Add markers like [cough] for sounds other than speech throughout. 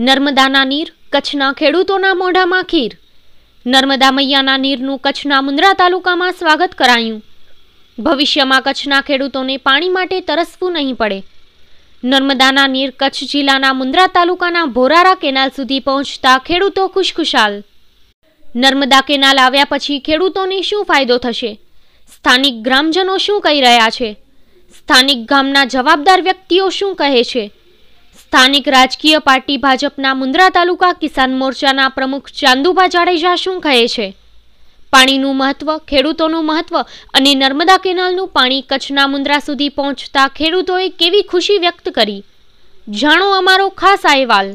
નર્મદાના નીર કચ્છના ખેડૂતોના મોઢામાં ખીર નર્મદા મૈયાના નીરનું કચ્છના મુંદ્રા તાલુકામાં સ્વાગત કરાયું ભવિષ્યમાં કચ્છના ખેડૂતોને પાણી માટે તરસવું નહીં પડે નર્મદાના નીર કચ્છ જિલ્લાના મુંદ્રા તાલુકાના ભોરારા કેનાલ સુધી પહોંચતા ખેડૂતો ખુશખુશાલ નર્મદા કેનાલ આવ્યા પછી ખેડૂતોને શું ફાયદો થશે સ્થાનિક ગ્રામજનો શું કહી રહ્યા છે સ્થાનિક ગામના જવાબદાર વ્યક્તિઓ શું કહે છે સ્થાનિક રાજકીય પાર્ટી ભાજપના મુંદ્રા તાલુકા કિસાન મોરચાના પ્રમુખ ચાંદુભા જાડેજા શું કહે છે પાણીનું મહત્વ ખેડૂતોનું મહત્વ અને નર્મદા કેનાલનું પાણી કચ્છના મુન્દ્રા સુધી પહોંચતા ખેડૂતોએ કેવી ખુશી વ્યક્ત કરી જાણો અમારો ખાસ અહેવાલ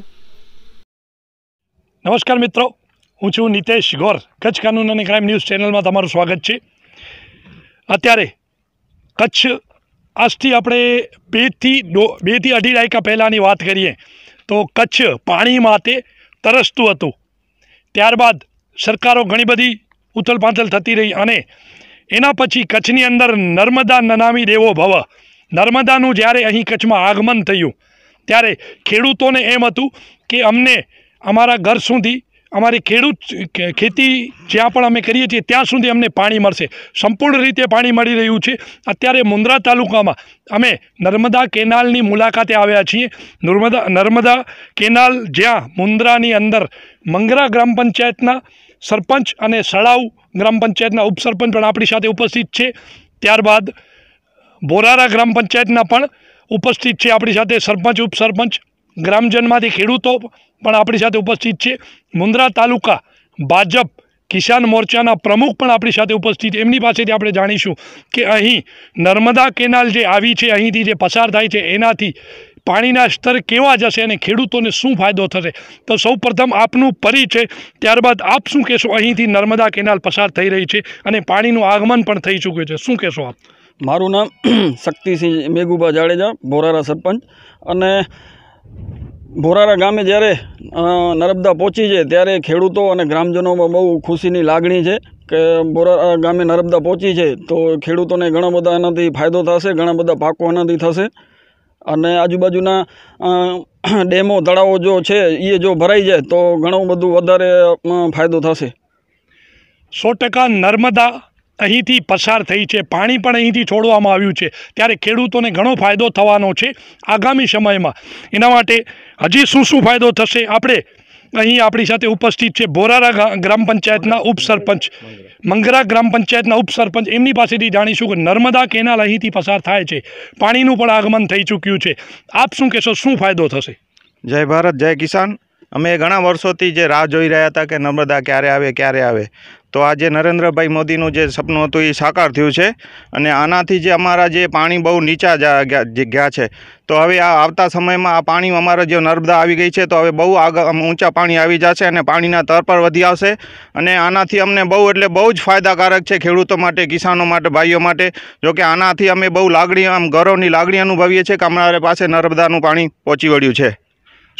નમસ્કાર મિત્રો હું છું નિતેશ ગોર કચ્છ કાનૂન અને ક્રાઇમ ન્યૂઝ ચેનલમાં તમારું સ્વાગત છે અત્યારે કચ્છ આજથી આપણે બેથી બેથી અઢી દાયકા પહેલાંની વાત કરીએ તો કચ્છ પાણી માટે તરસતું હતું ત્યારબાદ સરકારો ઘણી બધી ઉથલપાથલ થતી રહી અને એના પછી કચ્છની અંદર નર્મદા નનામી દેવો ભવ નર્મદાનું જ્યારે અહીં કચ્છમાં આગમન થયું ત્યારે ખેડૂતોને એમ હતું કે અમને અમારા ઘર સુધી અમારી ખેડૂત ખેતી જ્યાં પણ અમે કરીએ છીએ ત્યાં સુધી અમને પાણી મળશે સંપૂર્ણ રીતે પાણી મળી રહ્યું છે અત્યારે મુન્દ્રા તાલુકામાં અમે નર્મદા કેનાલની મુલાકાતે આવ્યા છીએ નર્મદા નર્મદા કેનાલ જ્યાં મુન્દ્રાની અંદર મંગરા ગ્રામ પંચાયતના સરપંચ અને સળાવ ગ્રામ પંચાયતના ઉપસરપંચ પણ આપણી સાથે ઉપસ્થિત છે ત્યારબાદ બોરારા ગ્રામ પંચાયતના પણ ઉપસ્થિત છે આપણી સાથે સરપંચ ઉપસરપંચ ગ્રામજનમાંથી ખેડૂતો પણ આપણી સાથે ઉપસ્થિત છે મુંદ્રા તાલુકા ભાજપ કિસાન મોરચાના પ્રમુખ પણ આપણી સાથે ઉપસ્થિત એમની પાસેથી આપણે જાણીશું કે અહીં નર્મદા કેનાલ જે આવી છે અહીંથી જે પસાર થાય છે એનાથી પાણીના સ્તર કેવા જશે અને ખેડૂતોને શું ફાયદો થશે તો સૌપ્રથમ આપનું પરિચય ત્યારબાદ આપ શું કહેશો અહીંથી નર્મદા કેનાલ પસાર થઈ રહી છે અને પાણીનું આગમન પણ થઈ ચૂક્યું છે શું કહેશો આપ મારું નામ [clears throat] શક્તિસિંહ મેઘુબા જાડેજા ભોરારા સરપંચ અને ભોરારા ગામે જ્યારે નર્મદા પહોંચી છે ત્યારે ખેડૂતો અને ગ્રામજનોમાં બહુ ખુશીની લાગણી છે કે બોરારા ગામે નર્મદા પહોંચી છે તો ખેડૂતોને ઘણા બધા એનાથી ફાયદો થશે ઘણા બધા પાકો એનાથી થશે અને આજુબાજુના ડેમો તળાવો જો છે એ જો ભરાઈ જાય તો ઘણું બધું વધારે ફાયદો થશે સો ટકા નર્મદા અહીંથી પસાર થઈ છે પાણી પણ અહીંથી છોડવામાં આવ્યું છે ત્યારે ખેડૂતોને ઘણો ફાયદો થવાનો છે આગામી સમયમાં એના માટે હજી શું શું ફાયદો થશે આપણે અહીં આપણી સાથે ઉપસ્થિત છે બોરારા ગ્રામ પંચાયતના ઉપસરપંચ મંગરા ગ્રામ પંચાયતના ઉપસરપંચ એમની પાસેથી જાણીશું કે નર્મદા કેનાલ અહીંથી પસાર થાય છે પાણીનું પણ આગમન થઈ ચૂક્યું છે આપ શું કહેશો શું ફાયદો થશે જય ભારત જય કિસાન અમે ઘણા વર્ષોથી જે રાહ જોઈ રહ્યા હતા કે નર્મદા ક્યારે આવે ક્યારે આવે તો આજે નરેન્દ્રભાઈ મોદીનું જે સપનું હતું એ સાકાર થયું છે અને આનાથી જે અમારા જે પાણી બહુ નીચા ગયા છે તો હવે આ આવતા સમયમાં આ પાણી અમારા જે નર્મદા આવી ગઈ છે તો હવે બહુ આગળ ઊંચા પાણી આવી જશે અને પાણીના તર પર વધી આવશે અને આનાથી અમને બહુ એટલે બહુ જ ફાયદાકારક છે ખેડૂતો માટે કિસાનો માટે ભાઈઓ માટે જોકે આનાથી અમે બહુ લાગણી આમ ગૌરવની લાગણી અનુભવીએ છીએ કે અમારા પાસે નર્મદાનું પાણી પહોંચી વળ્યું છે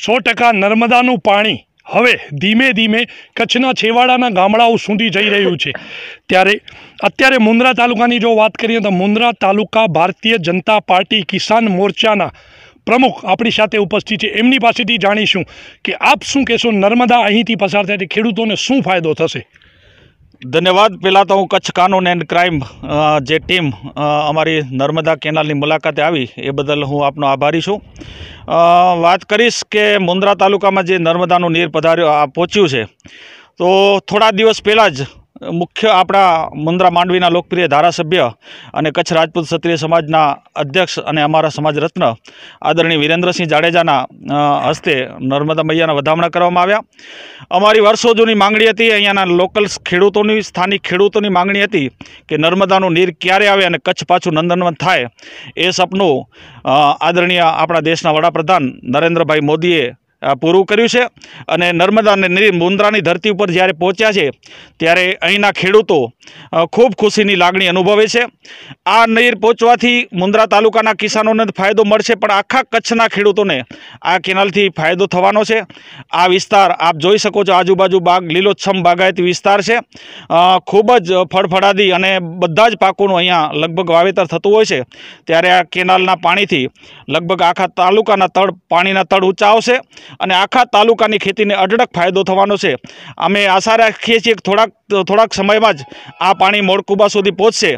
સો ટકા નર્મદાનું પાણી હવે ધીમે ધીમે કચ્છના છેવાડાના ગામડાઓ સુધી જઈ રહ્યું છે ત્યારે અત્યારે મુન્દ્રા તાલુકાની જો વાત કરીએ તો મુન્દ્રા તાલુકા ભારતીય જનતા પાર્ટી કિસાન મોરચાના પ્રમુખ આપણી સાથે ઉપસ્થિત છે એમની પાસેથી જાણીશું કે આપ શું કહેશો નર્મદા અહીંથી પસાર થાય ખેડૂતોને શું ફાયદો થશે ધન્યવાદ પહેલાં તો હું કચ્છ કાનૂન એન્ડ ક્રાઇમ જે ટીમ અમારી નર્મદા કેનાલની મુલાકાતે આવી એ બદલ હું આપનો આભારી છું વાત કરીશ કે મુંદ્રા તાલુકામાં જે નર્મદાનું નીર પધાર્યું પહોંચ્યું છે તો થોડા દિવસ પહેલાં જ મુખ્ય આપણા મુન્દ્રા માંડવીના લોકપ્રિય ધારાસભ્ય અને કચ્છ રાજપૂત ક્ષત્રિય સમાજના અધ્યક્ષ અને અમારા સમાજ રત્ન આદરણીય વિરેન્દ્રસિંહ જાડેજાના હસ્તે નર્મદા મૈયાના વધામણા કરવામાં આવ્યા અમારી વર્ષો જૂની માંગણી હતી અહીંયાના લોકલ ખેડૂતોની સ્થાનિક ખેડૂતોની માંગણી હતી કે નર્મદાનું નીર ક્યારે આવે અને કચ્છ પાછું નંદનવન થાય એ સપનું આદરણીય આપણા દેશના વડાપ્રધાન નરેન્દ્રભાઈ મોદીએ પૂરું કર્યું છે અને નર્મદા અને મુન્દ્રાની ધરતી ઉપર જ્યારે પહોંચ્યા છે ત્યારે અહીંના ખેડૂતો ખૂબ ખુશીની લાગણી અનુભવે છે આ નીર પહોંચવાથી મુન્દ્રા તાલુકાના કિસાનોને ફાયદો મળશે પણ આખા કચ્છના ખેડૂતોને આ કેનાલથી ફાયદો થવાનો છે આ વિસ્તાર આપ જોઈ શકો છો આજુબાજુ બાગ લીલોચ્છમ બાગાયતી વિસ્તાર છે ખૂબ જ ફળફળાદી અને બધા જ પાકોનું અહીંયા લગભગ વાવેતર થતું હોય છે ત્યારે આ કેનાલના પાણીથી લગભગ આખા તાલુકાના તળ પાણીના તળ ઊંચા આવશે અને આખા તાલુકાની ખેતીને અઢળક ફાયદો થવાનો છે અમે આશા રાખીએ છીએ કે થોડાક થોડાક સમયમાં જ આ પાણી મોળકુબા સુધી પહોંચશે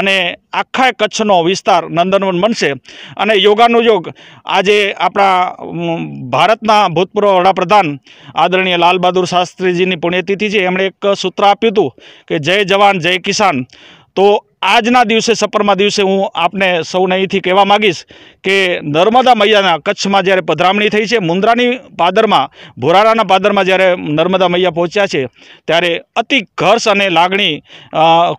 અને આખા કચ્છનો વિસ્તાર નંદનવન બનશે અને યોગાનુયોગ આજે આપણા ભારતના ભૂતપૂર્વ વડાપ્રધાન આદરણીય લાલબહાદુર શાસ્ત્રીજીની પુણ્યતિથિ છે એમણે એક સૂત્ર આપ્યું હતું કે જય જવાન જય કિસાન તો આજના દિવસે સપરમાં દિવસે હું આપને સૌને અહીંથી કહેવા માગીશ કે નર્મદા મૈયાના કચ્છમાં જ્યારે પધરામણી થઈ છે મુન્દ્રાની પાદરમાં ભોરારાના પાદરમાં જ્યારે નર્મદા મૈયા પહોંચ્યા છે ત્યારે અતિ ઘર્ષ અને લાગણી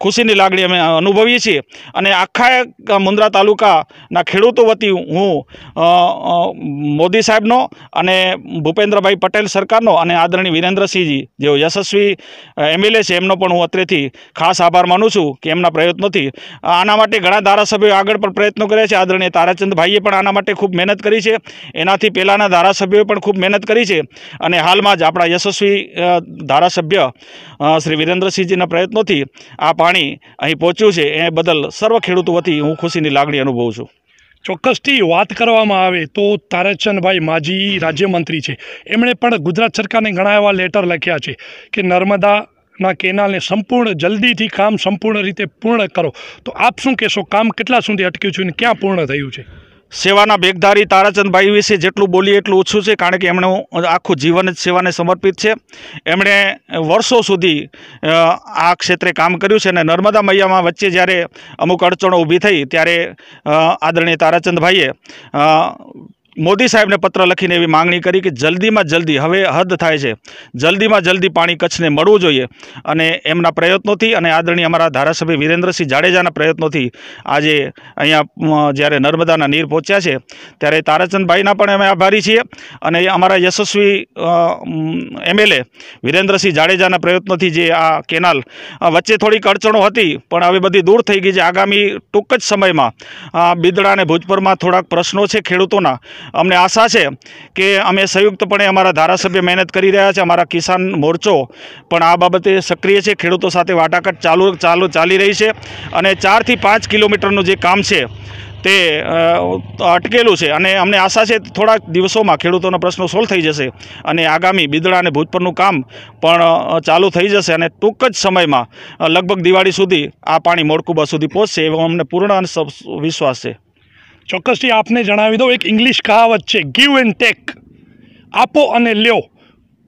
ખુશીની લાગણી અમે અનુભવીએ છીએ અને આખા મુન્દ્રા તાલુકાના ખેડૂતો વતી હું મોદી સાહેબનો અને ભૂપેન્દ્રભાઈ પટેલ સરકારનો અને આદરણીય વિરેન્દ્રસિંહજી જેઓ યશસ્વી એમએલએ છે એમનો પણ હું અત્રેથી ખાસ આભાર માનું છું કે એમના પ્રયત્નો નથી આના માટે ઘણા ધારાસભ્યો આગળ પણ પ્રયત્નો કર્યા છે આદરણીય તારાચંદભાઈએ પણ આના માટે ખૂબ મહેનત કરી છે એનાથી પહેલાંના ધારાસભ્યોએ પણ ખૂબ મહેનત કરી છે અને હાલમાં જ આપણા યશસ્વી ધારાસભ્ય શ્રી વિરેન્દ્રસિંહજીના પ્રયત્નોથી આ પાણી અહીં પહોંચ્યું છે એ બદલ સર્વ ખેડૂતો વતી હું ખુશીની લાગણી અનુભવું છું ચોક્કસથી વાત કરવામાં આવે તો તારાચંદભાઈ માજી રાજ્યમંત્રી છે એમણે પણ ગુજરાત સરકારને ઘણા એવા લેટર લખ્યા છે કે નર્મદા ના કેનાલને સંપૂર્ણ જલ્દીથી કામ સંપૂર્ણ રીતે પૂર્ણ કરો તો આપ શું કહેશો કામ કેટલા સુધી અટક્યું છે અને ક્યાં પૂર્ણ થયું છે સેવાના બેગધારી તારાચંદભાઈ વિશે જેટલું બોલીએ એટલું ઓછું છે કારણ કે એમણે આખું જીવન જ સેવાને સમર્પિત છે એમણે વર્ષો સુધી આ ક્ષેત્રે કામ કર્યું છે અને નર્મદા મૈયામાં વચ્ચે જ્યારે અમુક અડચણો ઊભી થઈ ત્યારે આદરણીય તારાચંદભાઈએ મોદી સાહેબને પત્ર લખીને એવી માંગણી કરી કે જલ્દીમાં જલ્દી હવે હદ થાય છે જલ્દીમાં જલ્દી પાણી કચ્છને મળવું જોઈએ અને એમના પ્રયત્નોથી અને આદરણીય અમારા ધારાસભ્ય વિરેન્દ્રસિંહ જાડેજાના પ્રયત્નોથી આજે અહીંયા જ્યારે નર્મદાના નીર પહોંચ્યા છે ત્યારે તારાચંદભાઈના પણ અમે આભારી છીએ અને અમારા યશસ્વી એમએલએ વિરેન્દ્રસિંહ જાડેજાના પ્રયત્નોથી જે આ કેનાલ વચ્ચે થોડીક અડચણો હતી પણ હવે બધી દૂર થઈ ગઈ છે આગામી ટૂંક જ સમયમાં બિદડા અને ભુજપુરમાં થોડાક પ્રશ્નો છે ખેડૂતોના અમને આશા છે કે અમે સંયુક્તપણે અમારા ધારાસભ્ય મહેનત કરી રહ્યા છે અમારા કિસાન મોરચો પણ આ બાબતે સક્રિય છે ખેડૂતો સાથે વાટાઘાટ ચાલુ ચાલુ ચાલી રહી છે અને ચારથી પાંચ કિલોમીટરનું જે કામ છે તે અટકેલું છે અને અમને આશા છે થોડાક દિવસોમાં ખેડૂતોના પ્રશ્નો સોલ્વ થઈ જશે અને આગામી બિદડા અને ભૂતપરનું કામ પણ ચાલુ થઈ જશે અને ટૂંક જ સમયમાં લગભગ દિવાળી સુધી આ પાણી મોડકુબા સુધી પહોંચશે એવો અમને પૂર્ણ વિશ્વાસ છે ચોક્કસથી આપને જણાવી દઉં એક ઇંગ્લિશ કહાવત છે ગીવ એન્ડ ટેક આપો અને લ્યો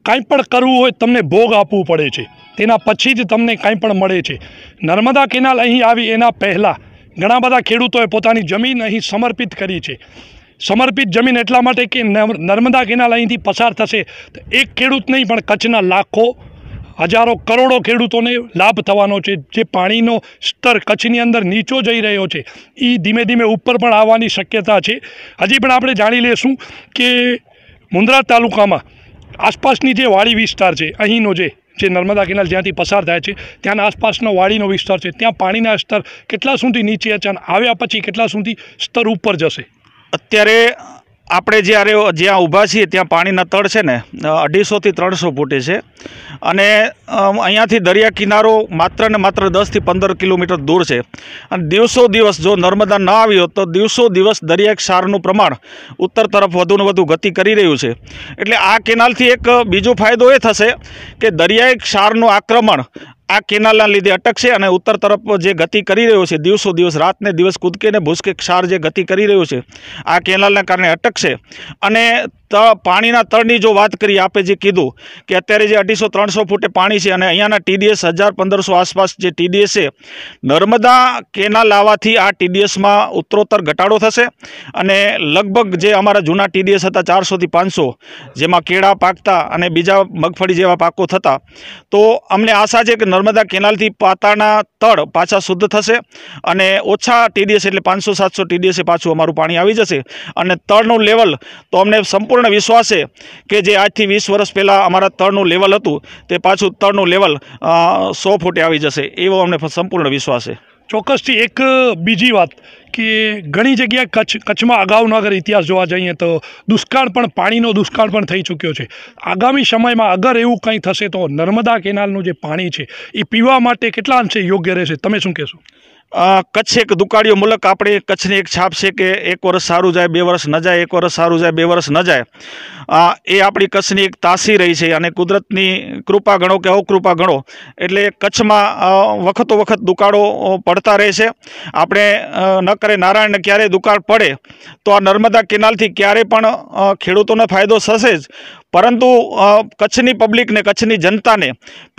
કાંઈ પણ કરવું હોય તમને ભોગ આપવું પડે છે તેના પછી જ તમને કાંઈ પણ મળે છે નર્મદા કેનાલ અહીં આવી એના પહેલાં ઘણા બધા ખેડૂતોએ પોતાની જમીન અહીં સમર્પિત કરી છે સમર્પિત જમીન એટલા માટે કે નર્મદા કેનાલ અહીંથી પસાર થશે તો એક ખેડૂત નહીં પણ કચ્છના લાખો હજારો કરોડો ખેડૂતોને લાભ થવાનો છે જે પાણીનો સ્તર કચ્છની અંદર નીચો જઈ રહ્યો છે એ ધીમે ધીમે ઉપર પણ આવવાની શક્યતા છે હજી પણ આપણે જાણી લઈશું કે મુંદ્રા તાલુકામાં આસપાસની જે વાડી વિસ્તાર છે અહીંનો જે જે નર્મદા કેનાલ જ્યાંથી પસાર થાય છે ત્યાંના આસપાસનો વાડીનો વિસ્તાર છે ત્યાં પાણીના સ્તર કેટલા સુધી નીચે અચાન આવ્યા પછી કેટલા સુધી સ્તર ઉપર જશે અત્યારે આપણે જ્યારે જ્યાં ઊભા છીએ ત્યાં પાણીના તળ છે ને અઢીસોથી ત્રણસો ફૂટે છે અને અહીંયાથી દરિયા કિનારો માત્ર ને માત્ર દસથી પંદર કિલોમીટર દૂર છે અને દિવસો દિવસ જો નર્મદા ન આવ્યો તો દિવસો દિવસ દરિયા ક્ષારનું પ્રમાણ ઉત્તર તરફ વધુને વધુ ગતિ કરી રહ્યું છે એટલે આ કેનાલથી એક બીજો ફાયદો એ થશે કે દરિયાઈ ક્ષારનું આક્રમણ આ કેનાલના લીધે અટકશે અને ઉત્તર તરફ જે ગતિ કરી રહ્યો છે દિવસો દિવસ રાતને દિવસ કૂદકીને ભૂસકે ક્ષાર જે ગતિ કરી રહ્યો છે આ કેનાલના કારણે અટકશે અને પાણીના તળની જો વાત કરીએ આપે જે કીધું કે અત્યારે જે અઢીસો ત્રણસો ફૂટે પાણી છે અને અહીંયાના ટીડીએસ હજાર પંદરસો આસપાસ જે ટીડીએસ છે નર્મદા કેનાલ આવવાથી આ ટીડીએસમાં ઉત્તરોત્તર ઘટાડો થશે અને લગભગ જે અમારા જૂના ટીડીએસ હતા ચારસોથી પાંચસો જેમાં કેળા પાકતા અને બીજા મગફળી જેવા પાકો થતા તો અમને આશા છે કે નર્મદા કેનાલથી પાતાના તળ પાછા શુદ્ધ થશે અને ઓછા ટીડીએસ એટલે પાંચસો સાતસો ટીડીએસે પાછું અમારું પાણી આવી જશે અને તળનું લેવલ તો અમને સંપૂર્ણ પૂર્ણ વિશ્વાસ છે કે જે આજથી વીસ વર્ષ પહેલાં અમારા તળનું લેવલ હતું તે પાછું તળનું લેવલ સો ફૂટે આવી જશે એવો અમને સંપૂર્ણ વિશ્વાસ છે ચોક્કસથી એક બીજી વાત કે ઘણી જગ્યાએ કચ્છ કચ્છમાં અગાઉનો અગર ઇતિહાસ જોવા જઈએ તો દુષ્કાળ પણ પાણીનો દુષ્કાળ પણ થઈ ચૂક્યો છે આગામી સમયમાં અગર એવું કંઈ થશે તો નર્મદા કેનાલનું જે પાણી છે એ પીવા માટે કેટલા અંશે યોગ્ય રહેશે તમે શું કહેશો કચ્છ એક દુકાળીઓ મુલક આપણે કચ્છની એક છાપ છે કે એક વર્ષ સારું જાય બે વર્ષ ન જાય એક વર્ષ સારું જાય બે વર્ષ ન જાય એ આપણી કચ્છની એક તાસી રહી છે અને કુદરતની કૃપા ગણો કે અવકૃપા ગણો એટલે કચ્છમાં વખતો વખત દુકાળો પડતા રહે છે આપણે ન કરે નારાયણને ક્યારેય દુકાળ પડે તો આ નર્મદા કેનાલથી ક્યારેય પણ ખેડૂતોને ફાયદો થશે જ પરંતુ કચ્છની પબ્લિકને કચ્છની જનતાને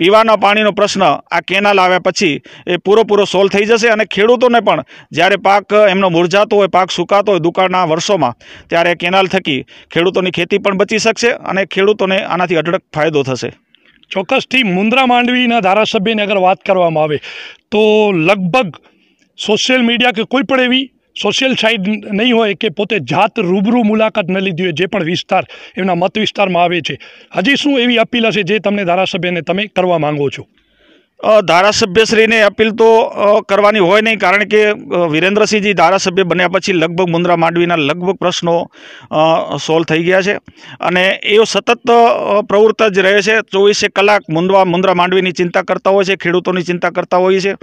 પીવાના પાણીનો પ્રશ્ન આ કેનાલ આવ્યા પછી એ પૂરેપૂરો સોલ્વ થઈ જશે અને ખેડૂતોને પણ જ્યારે પાક એમનો મુરઝાતો હોય પાક સુકાતો હોય દુકાળના વર્ષોમાં ત્યારે કેનાલ થકી ખેડૂતોની ખેતી પણ બચી શકશે અને ખેડૂતોને આનાથી અઢળક ફાયદો થશે ચોક્કસથી મુન્દ્રા માંડવીના ધારાસભ્યને અગર વાત કરવામાં આવે તો લગભગ સોશિયલ મીડિયા કે કોઈ પણ એવી સોશિયલ સાઇડ નહીં હોય કે પોતે જાત રૂબરૂ મુલાકાત ન લીધી હોય જે પણ વિસ્તાર એમના મત વિસ્તારમાં આવે છે હજી શું એવી અપીલ હશે જે તમને ધારાસભ્યને તમે કરવા માગો છો ધારાસભ્યશ્રીને અપીલ તો કરવાની હોય નહીં કારણ કે વિરેન્દ્રસિંહજી ધારાસભ્ય બન્યા પછી લગભગ મુન્દ્રા માંડવીના લગભગ પ્રશ્નો સોલ્વ થઈ ગયા છે અને એ સતત પ્રવૃત્ત જ રહે છે ચોવીસે કલાક મુંદવા મુંદ્રા માંડવીની ચિંતા કરતા હોય છે ખેડૂતોની ચિંતા કરતા હોઈએ છે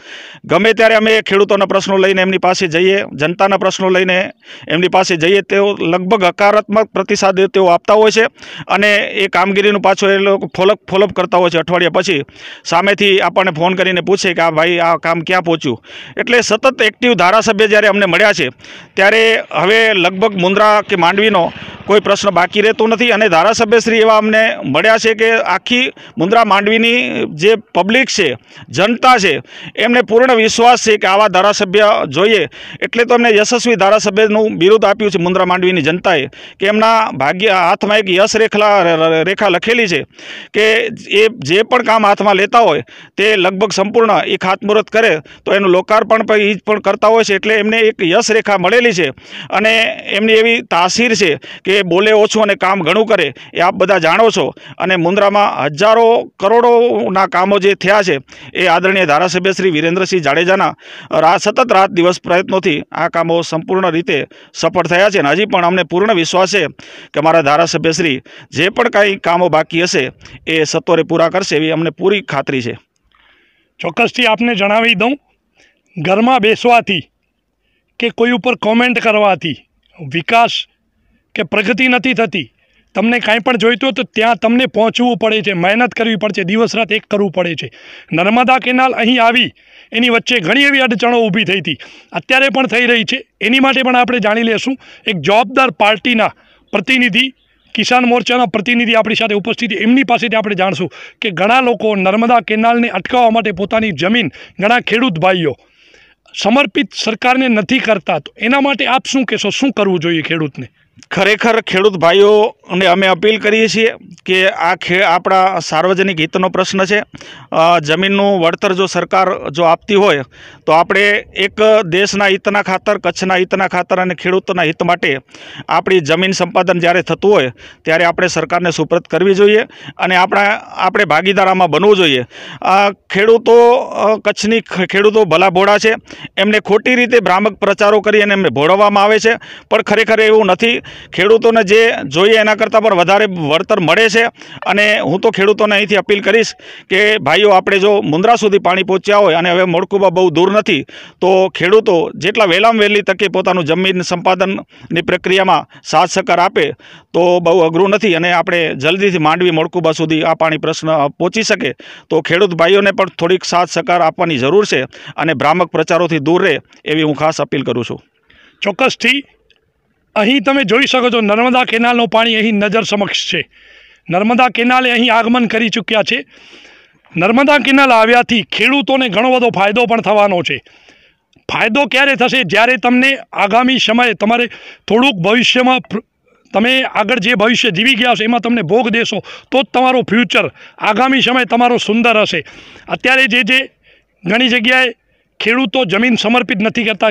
ગમે ત્યારે અમે ખેડૂતોના પ્રશ્નો લઈને એમની પાસે જઈએ જનતાના પ્રશ્નો લઈને એમની પાસે જઈએ તેઓ લગભગ હકારાત્મક પ્રતિસાદ તેઓ આપતા હોય છે અને એ કામગીરીનું પાછો એ લોકો ફોલોઅપ ફોલોઅપ કરતા હોય છે અઠવાડિયા પછી સામેથી આપણને મને ફોન કરીને પૂછે કે આ ભાઈ આ કામ ક્યાં પહોંચ્યું એટલે સતત એક્ટિવ ધારાસભ્ય જ્યારે અમને મળ્યા છે ત્યારે હવે લગભગ મુન્દ્રા કે માંડવીનો કોઈ પ્રશ્ન બાકી રહેતો નથી અને ધારાસભ્યશ્રી એવા અમને મળ્યા છે કે આખી મુન્દ્રા માંડવીની જે પબ્લિક છે જનતા છે એમને પૂર્ણ વિશ્વાસ છે કે આવા ધારાસભ્ય જોઈએ એટલે તો એમને યશસ્વી ધારાસભ્યનું બિરુદ આપ્યું છે મુન્દ્રા માંડવીની જનતાએ કે એમના ભાગ્ય હાથમાં એક યશ રેખા રેખા લખેલી છે કે એ જે પણ કામ હાથમાં લેતા હોય તે લગભગ સંપૂર્ણ એ ખાતમુહૂર્ત કરે તો એનું લોકાર્પણ પણ એ જ પણ કરતા હોય છે એટલે એમને એક યશ રેખા મળેલી છે અને એમની એવી તાસીર છે કે જે બોલે ઓછું અને કામ ઘણું કરે એ આપ બધા જાણો છો અને મુન્દ્રામાં હજારો કરોડોના કામો જે થયા છે એ આદરણીય ધારાસભ્ય શ્રી વિરેન્દ્રસિંહ જાડેજાના રા સતત રાત દિવસ પ્રયત્નોથી આ કામો સંપૂર્ણ રીતે સફળ થયા છે અને હજી પણ અમને પૂર્ણ વિશ્વાસ છે કે મારા ધારાસભ્યશ્રી જે પણ કાંઈ કામો બાકી હશે એ સત્વરે પૂરા કરશે એવી અમને પૂરી ખાતરી છે ચોક્કસથી આપને જણાવી દઉં ઘરમાં બેસવાથી કે કોઈ ઉપર કોમેન્ટ કરવાથી વિકાસ કે પ્રગતિ નથી થતી તમને કાંઈ પણ જોઈતું તો ત્યાં તમને પહોંચવું પડે છે મહેનત કરવી પડશે દિવસ રાત એક કરવું પડે છે નર્મદા કેનાલ અહીં આવી એની વચ્ચે ઘણી એવી અડચણો ઊભી થઈ હતી અત્યારે પણ થઈ રહી છે એની માટે પણ આપણે જાણી લેશું એક જવાબદાર પાર્ટીના પ્રતિનિધિ કિસાન મોરચાના પ્રતિનિધિ આપણી સાથે ઉપસ્થિત એમની પાસેથી આપણે જાણશું કે ઘણા લોકો નર્મદા કેનાલને અટકાવવા માટે પોતાની જમીન ઘણા ખેડૂત ભાઈઓ સમર્પિત સરકારને નથી કરતા તો એના માટે આપ શું કહેશો શું કરવું જોઈએ ખેડૂતને ખરેખર ખેડૂત ભાઈઓને અમે અપીલ કરીએ છીએ કે આ ખે આપણા સાર્વજનિક હિતનો પ્રશ્ન છે જમીનનું વળતર જો સરકાર જો આપતી હોય તો આપણે એક દેશના હિતના ખાતર કચ્છના હિતના ખાતર અને ખેડૂતોના હિત માટે આપણી જમીન સંપાદન જ્યારે થતું હોય ત્યારે આપણે સરકારને સુપ્રત કરવી જોઈએ અને આપણા આપણે ભાગીદારામાં બનવું જોઈએ આ ખેડૂતો કચ્છની ખેડૂતો ભલાભોળા છે એમને ખોટી રીતે ભ્રામક પ્રચારો કરી અને એમને ભોળવવામાં આવે છે પણ ખરેખર એવું નથી ખેડૂતોને જે જોઈએ એના કરતાં પણ વધારે વળતર મળે છે અને હું તો ખેડૂતોને અહીંથી અપીલ કરીશ કે ભાઈઓ આપણે જો મુંદ્રા સુધી પાણી પહોંચ્યા હોય અને હવે મોડકુબા બહુ દૂર નથી તો ખેડૂતો જેટલા વહેલામ વહેલી તકે પોતાનું જમીન સંપાદનની પ્રક્રિયામાં સાથ સહકાર આપે તો બહુ અઘરું નથી અને આપણે જલ્દીથી માંડવી મોડકુબા સુધી આ પાણી પ્રશ્ન પહોંચી શકે તો ખેડૂત ભાઈઓને પણ થોડીક સાથ સહકાર આપવાની જરૂર છે અને ભ્રામક પ્રચારોથી દૂર રહે એવી હું ખાસ અપીલ કરું છું ચોક્કસથી અહીં તમે જોઈ શકો છો નર્મદા કેનાલનું પાણી અહીં નજર સમક્ષ છે નર્મદા કેનાલે અહીં આગમન કરી ચૂક્યા છે નર્મદા કેનાલ આવ્યાથી ખેડૂતોને ઘણો બધો ફાયદો પણ થવાનો છે ફાયદો ક્યારે થશે જ્યારે તમને આગામી સમયે તમારે થોડુંક ભવિષ્યમાં તમે આગળ જે ભવિષ્ય જીવી ગયા છો એમાં તમને ભોગ દેશો તો જ તમારો ફ્યુચર આગામી સમય તમારો સુંદર હશે અત્યારે જે જે ઘણી જગ્યાએ ખેડૂતો જમીન સમર્પિત નથી કરતા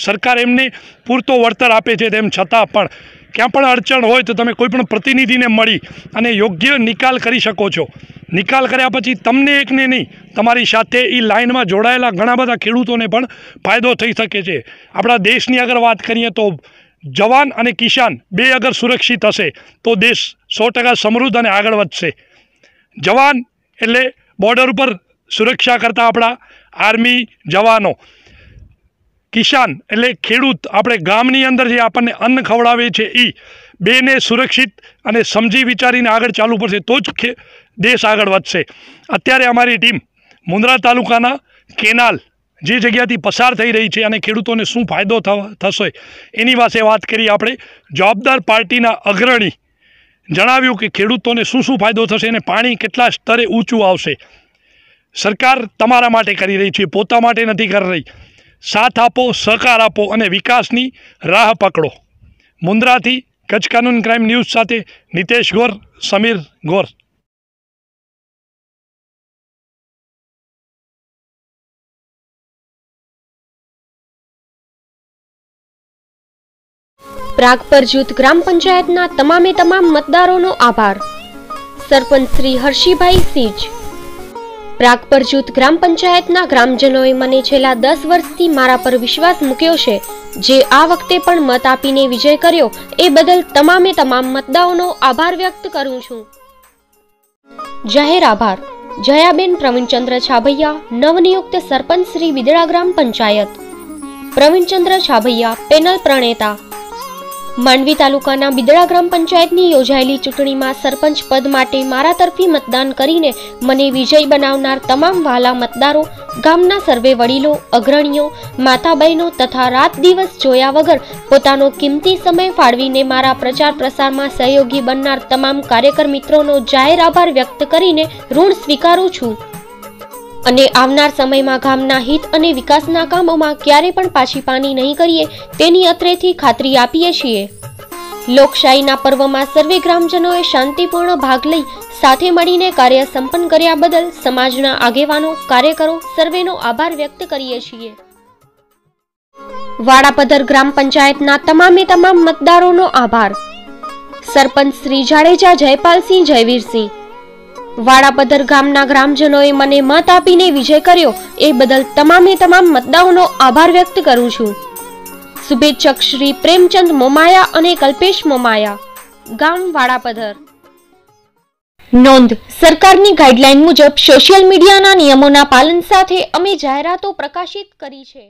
સરકાર એમને પૂરતો વળતર આપે છે તેમ છતાં પણ ક્યાં પણ અડચણ હોય તો તમે કોઈપણ પ્રતિનિધિને મળી અને યોગ્ય નિકાલ કરી શકો છો નિકાલ કર્યા પછી તમને એકને નહીં તમારી સાથે એ લાઇનમાં જોડાયેલા ઘણા બધા ખેડૂતોને પણ ફાયદો થઈ શકે છે આપણા દેશની અગર વાત કરીએ તો જવાન અને કિસાન બે અગર સુરક્ષિત હશે તો દેશ સો સમૃદ્ધ અને આગળ વધશે જવાન એટલે બોર્ડર ઉપર સુરક્ષા કરતાં આપણા આર્મી જવાનો કિસાન એટલે ખેડૂત આપણે ગામની અંદર જે આપણને અન્ન ખવડાવે છે એ બેને સુરક્ષિત અને સમજી વિચારીને આગળ ચાલવું પડશે તો જ દેશ આગળ વધશે અત્યારે અમારી ટીમ મુન્દ્રા તાલુકાના કેનાલ જે જગ્યાથી પસાર થઈ રહી છે અને ખેડૂતોને શું ફાયદો થશે એની પાસે વાત કરી આપણે જવાબદાર પાર્ટીના અગ્રણી જણાવ્યું કે ખેડૂતોને શું શું ફાયદો થશે અને પાણી કેટલા સ્તરે ઊંચું આવશે સરકાર તમારા માટે કરી રહી છે પોતા માટે નથી કરી રહી સાથ આપો સહકાર આપો અને વિકાસની રાહ પકડો મુન્દ્રાથી કચ્છ કાનૂન ક્રાઇમ ન્યૂઝ સાથે નિતેશ ગોર સમીર ગોર પ્રાગપર જૂથ ગ્રામ પંચાયતના તમામે તમામ મતદારોનો આભાર સરપંચ શ્રી હર્ષિભાઈ સિંહ પ્રાગપર જૂથ ગ્રામ પંચાયતના ગ્રામજનોએ મને છેલ્લા દસ વર્ષથી મારા પર વિશ્વાસ મૂક્યો છે જે આ વખતે પણ મત આપીને વિજય કર્યો એ બદલ તમામે તમામ મતદાઓનો આભાર વ્યક્ત કરું છું જાહેર આભાર જયાબેન પ્રવીણચંદ્ર છાભૈયા નવનિયુક્ત સરપંચ શ્રી વિદળા ગ્રામ પંચાયત પ્રવીણચંદ્ર છાભૈયા પેનલ પ્રણેતા માંડવી તાલુકાના બિદડા ગ્રામ પંચાયતની યોજાયેલી ચૂંટણીમાં સરપંચ પદ માટે મારા તરફી મતદાન કરીને મને વિજય બનાવનાર તમામ વાલા મતદારો ગામના સર્વે વડીલો અગ્રણીઓ માતાબહેનો તથા રાત દિવસ જોયા વગર પોતાનો કિંમતી સમય ફાળવીને મારા પ્રચાર પ્રસારમાં સહયોગી બનનાર તમામ કાર્યકર મિત્રોનો જાહેર આભાર વ્યક્ત કરીને ઋણ સ્વીકારું છું અને આવનાર સમયમાં ગામના હિત અને વિકાસના કામોમાં ક્યારે પણ પાછી પાણી નહીં કરીએ તેની અત્રેથી ખાતરી આપીએ છીએ લોકશાહીના પર્વમાં સર્વે ગ્રામજનોએ શાંતિપૂર્ણ ભાગ લઈ સાથે મળીને કાર્ય સંપન્ન કર્યા બદલ સમાજના આગેવાનો કાર્યકરો સર્વેનો આભાર વ્યક્ત કરીએ છીએ વાડાપદર ગ્રામ પંચાયતના તમામે તમામ મતદારોનો આભાર સરપંચ શ્રી જાડેજા જયપાલસિંહ જયવીરસિંહ વાડાપદર ગામના ગ્રામજનોએ મને મત આપીને વિજય કર્યો એ બદલ તમામે તમામ મતદાઓનો આભાર વ્યક્ત કરું છું શુભેચ્છક શ્રી પ્રેમચંદ મોમાયા અને કલ્પેશ મોમાયા ગામ વાડાપદર નોંધ સરકારની ગાઈડલાઈન મુજબ સોશિયલ મીડિયાના નિયમોના પાલન સાથે અમે જાહેરાતો પ્રકાશિત કરી છે